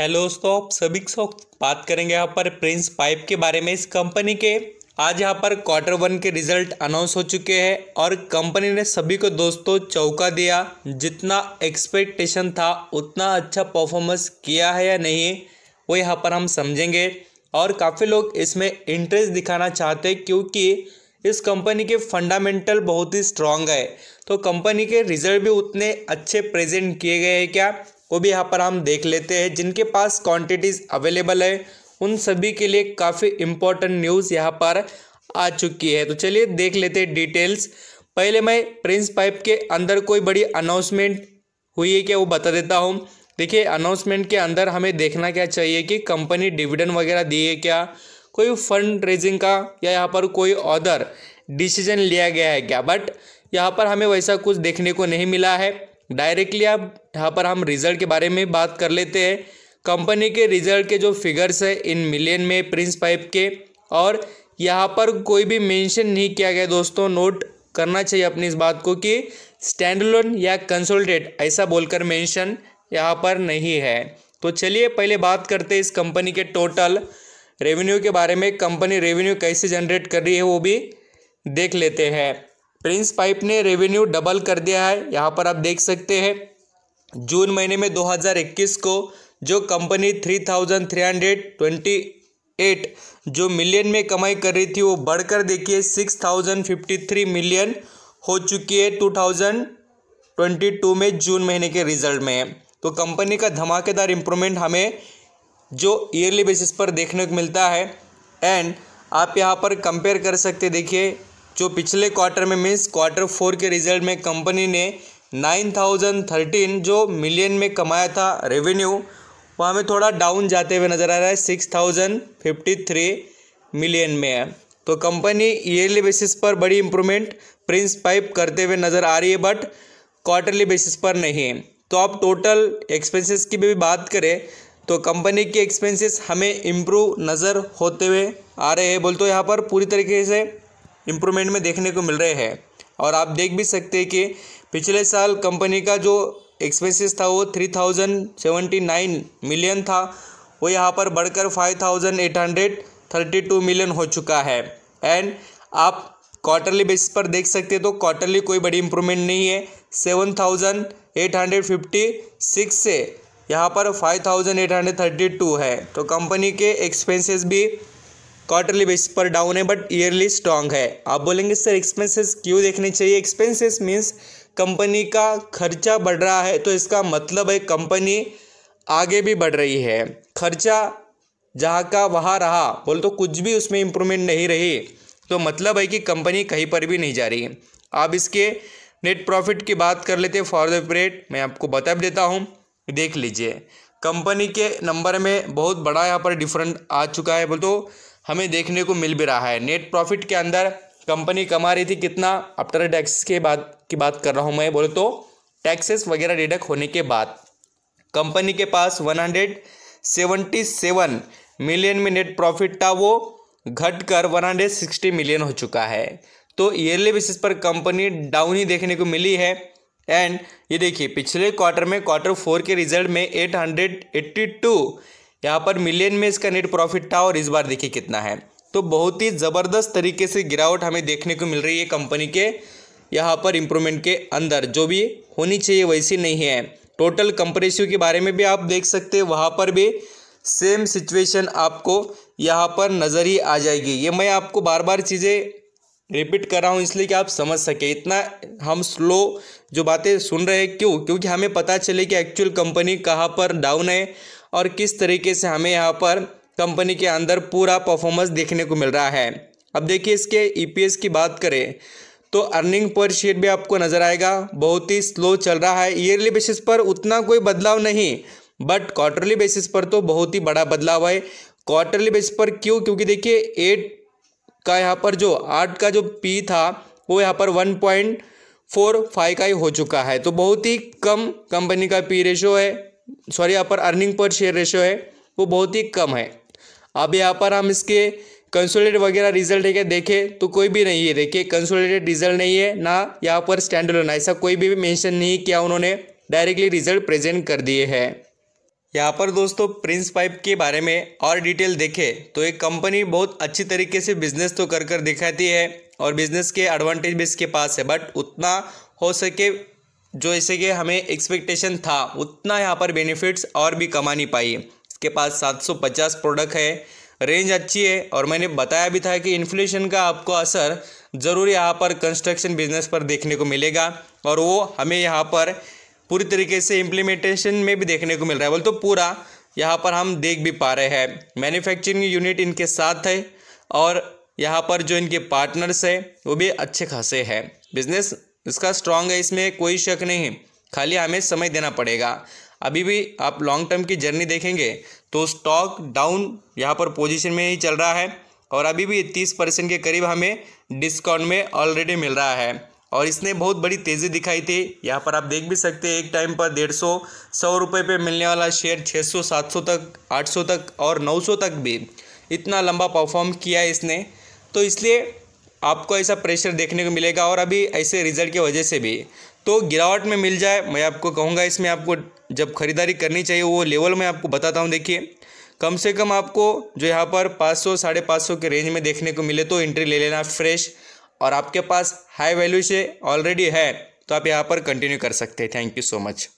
hello दोस्तों आप सभी साथ बात करेंगे यहाँ पर प्रिंस पाइप के बारे में इस कंपनी के आज यहाँ पर क्वार्टर वन के रिजल्ट अनाउंस हो चुके हैं और कंपनी ने सभी को दोस्तों चौका दिया जितना एक्सपेक्टेशन था उतना अच्छा परफॉर्मेंस किया है या नहीं वो यहाँ पर हम समझेंगे और काफ़ी लोग इसमें इंटरेस्ट दिखाना चाहते हैं क्योंकि इस कंपनी के फंडामेंटल बहुत ही स्ट्रांग है तो कंपनी के रिजल्ट भी उतने अच्छे प्रेजेंट किए गए हैं क्या को भी यहाँ पर हम देख लेते हैं जिनके पास क्वांटिटीज़ अवेलेबल है उन सभी के लिए काफ़ी इम्पोर्टेंट न्यूज़ यहाँ पर आ चुकी है तो चलिए देख लेते हैं डिटेल्स पहले मैं प्रिंस पाइप के अंदर कोई बड़ी अनाउंसमेंट हुई है क्या वो बता देता हूँ देखिए अनाउंसमेंट के अंदर हमें देखना क्या चाहिए कि कंपनी डिविडेंड वगैरह दी है क्या कोई फंड रेजिंग का या यहाँ पर कोई अदर डिसीजन लिया गया है क्या बट यहाँ पर हमें वैसा कुछ देखने को नहीं मिला है डायरेक्टली आप यहाँ पर हम रिज़ल्ट के बारे में बात कर लेते हैं कंपनी के रिज़ल्ट के जो फिगर्स है इन मिलियन में प्रिंस पाइप के और यहाँ पर कोई भी मेंशन नहीं किया गया दोस्तों नोट करना चाहिए अपनी इस बात को कि स्टैंडलोन या कंसोल्टेड ऐसा बोलकर मेंशन यहाँ पर नहीं है तो चलिए पहले बात करते हैं इस कंपनी के टोटल रेवेन्यू के बारे में कंपनी रेवेन्यू कैसे जनरेट कर रही है वो भी देख लेते हैं प्रिंस पाइप ने रेवेन्यू डबल कर दिया है यहाँ पर आप देख सकते हैं जून महीने में 2021 को जो कंपनी 3,328 जो मिलियन में कमाई कर रही थी वो बढ़कर देखिए 6,053 मिलियन हो चुकी है 2022 में जून महीने के रिजल्ट में तो कंपनी का धमाकेदार इम्प्रूवमेंट हमें जो ईयरली बेसिस पर देखने को मिलता है एंड आप यहाँ पर कंपेयर कर सकते देखिए जो पिछले क्वार्टर में मीन्स क्वार्टर फोर के रिजल्ट में कंपनी ने नाइन थाउजेंड थर्टीन जो मिलियन में कमाया था रेवेन्यू वह हमें थोड़ा डाउन जाते हुए नज़र आ रहा है six thousand fifty three million में है तो कंपनी ईयरली बेसिस पर बड़ी इंप्रूवमेंट प्रिंस पाइप करते हुए नज़र आ रही है बट क्वार्टरली बेसिस पर नहीं है तो आप टोटल एक्सपेंसेस की भी बात करें तो कंपनी के एक्सपेंसेस हमें इम्प्रूव नज़र होते हुए आ रहे हैं बोल तो यहाँ पर पूरी तरीके से इम्प्रूवमेंट में देखने को मिल रहे हैं और आप देख भी सकते हैं कि पिछले साल कंपनी का जो एक्सपेंसेस था वो three thousand seventy nine million था वो यहाँ पर बढ़कर five thousand eight hundred thirty two million हो चुका है एंड आप क्वार्टरली बेसिस पर देख सकते हैं तो क्वार्टरली कोई बड़ी इंप्रूवमेंट नहीं है seven thousand eight hundred fifty six से यहाँ पर five thousand eight hundred thirty two है तो कंपनी के एक्सपेंसेस भी क्वार्टरली बेस पर डाउन है बट ईयरली स्ट्रांग है आप बोलेंगे सर एक्सपेंसेस क्यों देखने चाहिए एक्सपेंसेस मीन्स कंपनी का खर्चा बढ़ रहा है तो इसका मतलब है कंपनी आगे भी बढ़ रही है खर्चा जहाँ का वहाँ रहा बोल तो कुछ भी उसमें इम्प्रूवमेंट नहीं रही तो मतलब है कि कंपनी कहीं पर भी नहीं जा रही है आप इसके नेट प्रॉफिट की बात कर लेते हैं फॉर द पीरियड मैं आपको बता भी देता हूँ देख लीजिए कंपनी के नंबर में बहुत बड़ा यहाँ पर डिफरेंट आ चुका है बोल तो हमें देखने को मिल भी रहा है नेट प्रॉफिट के अंदर कंपनी कमा रही थी कितना आफ्टर टैक्स के बाद की बात कर रहा हूँ मैं बोले तो टैक्सेस वगैरह डिडक्ट होने के बाद कंपनी के पास one hundred seventy seven million में नेट प्रॉफिट था वो घटकर सिक्सटी मिलियन हो चुका है तो ईयरली बेसिस पर कंपनी डाउन ही देखने को मिली है एंड ये देखिए पिछले क्वार्टर में क्वार्टर फोर के रिजल्ट में एट हंड्रेड एट्टी टू यहाँ पर मिलियन में इसका नेट प्रॉफिट था और इस बार देखिए कितना है तो बहुत ही ज़बरदस्त तरीके से गिरावट हमें देखने को मिल रही है कंपनी के यहाँ पर इम्प्रूवमेंट के अंदर जो भी होनी चाहिए वैसी नहीं है टोटल कंपनीशियो के बारे में भी आप देख सकते हैं वहाँ पर भी सेम सिचुएशन आपको यहाँ पर नज़र ही आ जाएगी ये मैं आपको बार बार चीज़ें रिपीट कर रहा हूँ इसलिए कि आप समझ सके इतना हम स्लो जो बातें सुन रहे हैं क्यों क्योंकि हमें पता चले कि एक्चुअल कंपनी कहाँ पर डाउन है और किस तरीके से हमें यहाँ पर कंपनी के अंदर पूरा परफॉर्मेंस देखने को मिल रहा है अब देखिए इसके ईपीएस e की बात करें तो अर्निंग पर शेयर भी आपको नज़र आएगा बहुत ही स्लो चल रहा है ईयरली बेसिस पर उतना कोई बदलाव नहीं बट क्वार्टरली बेसिस पर तो बहुत ही बड़ा बदलाव है क्वार्टरली बेसिस पर क्यों क्योंकि देखिए एट का यहाँ पर जो आठ का जो पी था वो यहाँ पर वन पॉइंट फोर फाइव का ही हो चुका है तो बहुत ही कम कंपनी का पी रेशो है सॉरी यहाँ पर अर्निंग पर शेयर रेशियो है वो बहुत ही कम है अब यहाँ पर हम इसके कंसोलिडेट वगैरह रिजल्ट है देखें तो कोई भी नहीं है देखिए कंसोलिडेट रिजल्ट नहीं है ना यहाँ पर स्टैंड लोन ऐसा कोई भी मेंशन नहीं किया उन्होंने डायरेक्टली रिजल्ट प्रेजेंट कर दिए हैं यहाँ पर दोस्तों प्रिंस पाइप के बारे में और डिटेल देखें तो एक कंपनी बहुत अच्छी तरीके से बिजनेस तो कर कर दिखाती है और बिजनेस के एडवांटेज भी इसके पास है बट उतना हो सके जो ऐसे कि हमें एक्सपेक्टेशन था उतना यहाँ पर बेनिफिट्स और भी कमा नहीं पाई इसके पास 750 प्रोडक्ट है रेंज अच्छी है और मैंने बताया भी था कि इन्फ्लेशन का आपको असर ज़रूर यहाँ पर कंस्ट्रक्शन बिजनेस पर देखने को मिलेगा और वो हमें यहाँ पर पूरी तरीके से इम्प्लीमेंटेशन में भी देखने को मिल रहा है बोल तो पूरा यहाँ पर हम देख भी पा रहे हैं मैन्युफैक्चरिंग यूनिट इनके साथ है और यहाँ पर जो इनके पार्टनर्स हैं वो भी अच्छे खासे हैं बिजनेस उसका स्ट्रांग है इसमें कोई शक नहीं है खाली हमें समय देना पड़ेगा अभी भी आप लॉन्ग टर्म की जर्नी देखेंगे तो स्टॉक डाउन यहाँ पर पोजीशन में ही चल रहा है और अभी भी तीस परसेंट के करीब हमें डिस्काउंट में ऑलरेडी मिल रहा है और इसने बहुत बड़ी तेज़ी दिखाई थी यहाँ पर आप देख भी सकते हैं एक टाइम पर डेढ़ सौ सौ रुपये पर मिलने वाला शेयर छः सौ सात सौ तक आठ सौ तक और नौ सौ तक भी इतना लंबा परफॉर्म किया है इसने तो इसलिए आपको ऐसा प्रेशर देखने को मिलेगा और अभी ऐसे रिजल्ट की वजह से भी तो गिरावट में मिल जाए मैं आपको कहूँगा इसमें आपको जब खरीदारी करनी चाहिए वो लेवल मैं आपको बताता हूँ देखिए कम से कम आपको जो यहाँ पर पाँच सौ साढ़े पाँच सौ के रेंज में देखने को मिले तो एंट्री ले लेना फ्रेश और आपके पास हाई वैल्यू से ऑलरेडी है तो आप यहाँ पर कंटिन्यू कर सकते हैं थैंक यू सो मच